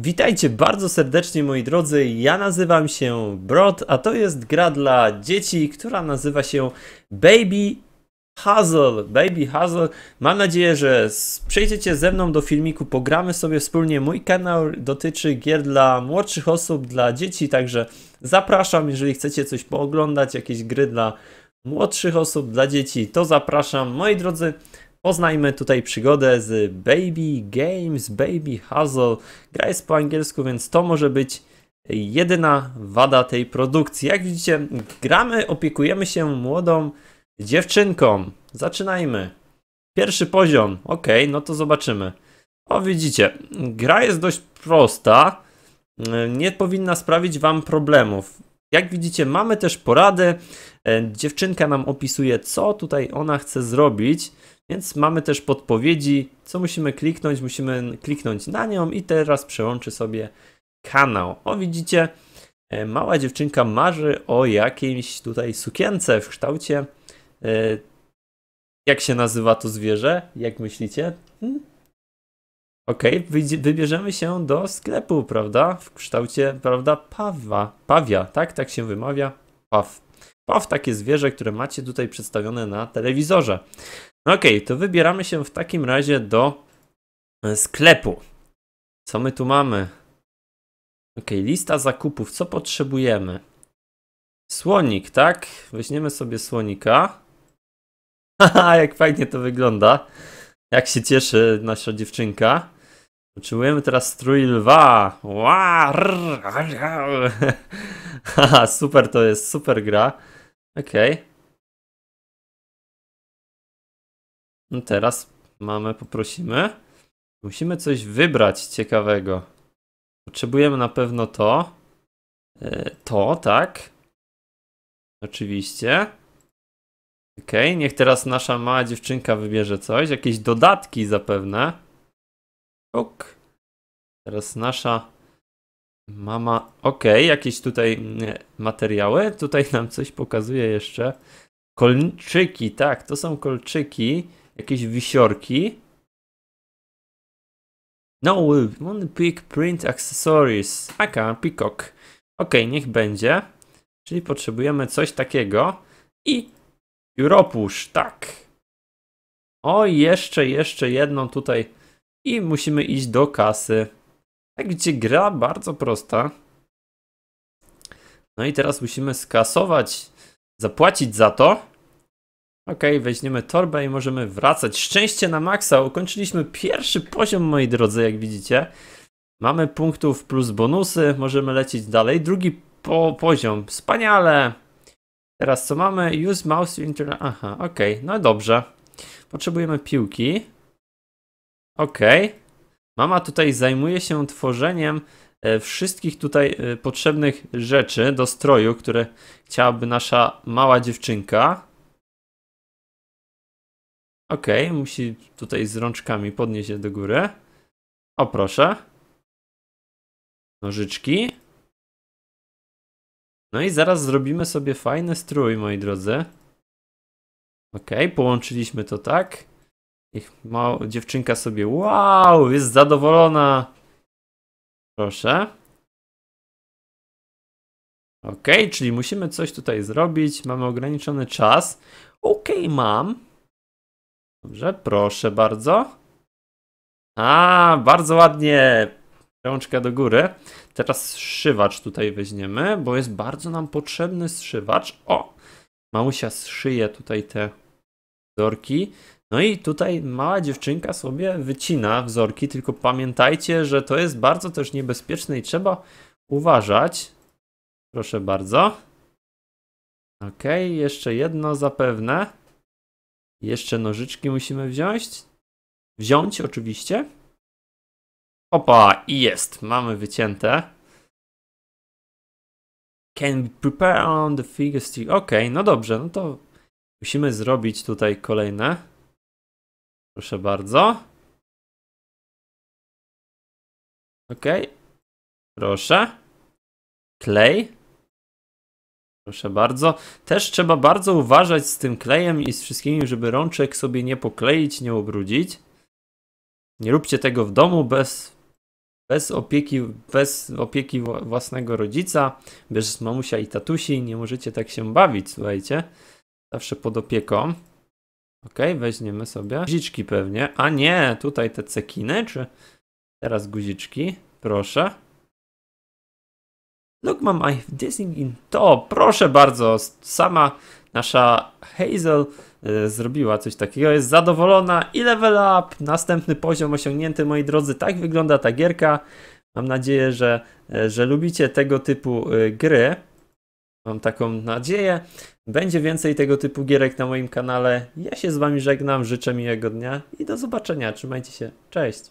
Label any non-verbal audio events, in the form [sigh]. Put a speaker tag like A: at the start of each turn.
A: Witajcie bardzo serdecznie moi drodzy, ja nazywam się Brod, a to jest gra dla dzieci, która nazywa się Baby Hazel. Baby Hazel. Mam nadzieję, że przejdziecie ze mną do filmiku, pogramy sobie wspólnie. Mój kanał dotyczy gier dla młodszych osób, dla dzieci, także zapraszam, jeżeli chcecie coś pooglądać, jakieś gry dla młodszych osób, dla dzieci, to zapraszam. Moi drodzy, Poznajmy tutaj przygodę z Baby Games, Baby Hustle. Gra jest po angielsku, więc to może być jedyna wada tej produkcji. Jak widzicie, gramy, opiekujemy się młodą dziewczynką. Zaczynajmy. Pierwszy poziom. Ok, no to zobaczymy. O, widzicie, gra jest dość prosta. Nie powinna sprawić Wam problemów. Jak widzicie, mamy też porady. E, dziewczynka nam opisuje, co tutaj ona chce zrobić, więc mamy też podpowiedzi, co musimy kliknąć. Musimy kliknąć na nią i teraz przełączy sobie kanał. O, widzicie, e, mała dziewczynka marzy o jakiejś tutaj sukience w kształcie. E, jak się nazywa to zwierzę? Jak myślicie? Hmm? Ok, wybierzemy się do sklepu, prawda? W kształcie, prawda, pawa, pawia, tak? Tak się wymawia? Paw. Paw, takie zwierzę, które macie tutaj przedstawione na telewizorze. No ok, to wybieramy się w takim razie do e, sklepu. Co my tu mamy? Ok, lista zakupów. Co potrzebujemy? Słonik, tak? Weźmiemy sobie słonika. [laughs] Haha, jak fajnie to wygląda. Jak się cieszy nasza dziewczynka. Potrzebujemy teraz strój lwa. Wow. Haha, super to jest, super gra. Okej. Okay. No teraz mamy, poprosimy. Musimy coś wybrać ciekawego. Potrzebujemy na pewno to. E, to, tak. Oczywiście. Okej, okay. niech teraz nasza mała dziewczynka wybierze coś. Jakieś dodatki zapewne. Ok. Teraz nasza mama. Ok, jakieś tutaj mm, materiały. Tutaj nam coś pokazuje jeszcze. Kolczyki, tak, to są kolczyki. Jakieś wisiorki. No one big print accessories. Aka, peacock. Ok, niech będzie. Czyli potrzebujemy coś takiego. I pióropusz, tak. O, jeszcze, jeszcze jedną tutaj i musimy iść do kasy. Tak gdzie gra bardzo prosta. No i teraz musimy skasować, zapłacić za to. Ok, weźmiemy torbę i możemy wracać. Szczęście na maksa, ukończyliśmy pierwszy poziom, moi drodzy, jak widzicie. Mamy punktów plus bonusy, możemy lecieć dalej. Drugi po poziom, wspaniale. Teraz co mamy? Use mouse to interact. Aha, ok, no dobrze. Potrzebujemy piłki. Okej. Okay. Mama tutaj zajmuje się tworzeniem e, wszystkich tutaj e, potrzebnych rzeczy do stroju, które chciałaby nasza mała dziewczynka. Okej, okay, musi tutaj z rączkami podnieść je do góry. O proszę. Nożyczki. No i zaraz zrobimy sobie fajny strój, moi drodzy. Okej, okay, połączyliśmy to tak. Ich ma dziewczynka sobie, wow, jest zadowolona. Proszę. Ok, czyli musimy coś tutaj zrobić. Mamy ograniczony czas. Ok, mam. Dobrze, proszę bardzo. A, bardzo ładnie. Rączka do góry. Teraz szywacz tutaj weźmiemy, bo jest bardzo nam potrzebny szywacz. O, mamusia szyje tutaj te wzorki. No i tutaj mała dziewczynka sobie wycina wzorki, tylko pamiętajcie, że to jest bardzo też niebezpieczne i trzeba uważać. Proszę bardzo. Ok, jeszcze jedno zapewne. Jeszcze nożyczki musimy wziąć. Wziąć oczywiście. Opa, i jest. Mamy wycięte. Can be prepared on the figure stick. Ok, no dobrze, no to Musimy zrobić tutaj kolejne. Proszę bardzo. Ok. Proszę. Klej. Proszę bardzo. Też trzeba bardzo uważać z tym klejem i z wszystkimi, żeby rączek sobie nie pokleić, nie ubrudzić. Nie róbcie tego w domu bez, bez, opieki, bez opieki własnego rodzica, bez mamusia i tatusi. Nie możecie tak się bawić, słuchajcie. Zawsze pod opieką. Ok, weźmiemy sobie guziczki pewnie. A nie, tutaj te cekiny, czy teraz guziczki? Proszę. Look, mam I have dissing in to. Proszę bardzo, sama nasza Hazel e, zrobiła coś takiego. Jest zadowolona i level up. Następny poziom osiągnięty, moi drodzy. Tak wygląda ta gierka. Mam nadzieję, że, e, że lubicie tego typu e, gry. Mam taką nadzieję. Będzie więcej tego typu gierek na moim kanale. Ja się z Wami żegnam, życzę miłego dnia i do zobaczenia. Trzymajcie się. Cześć.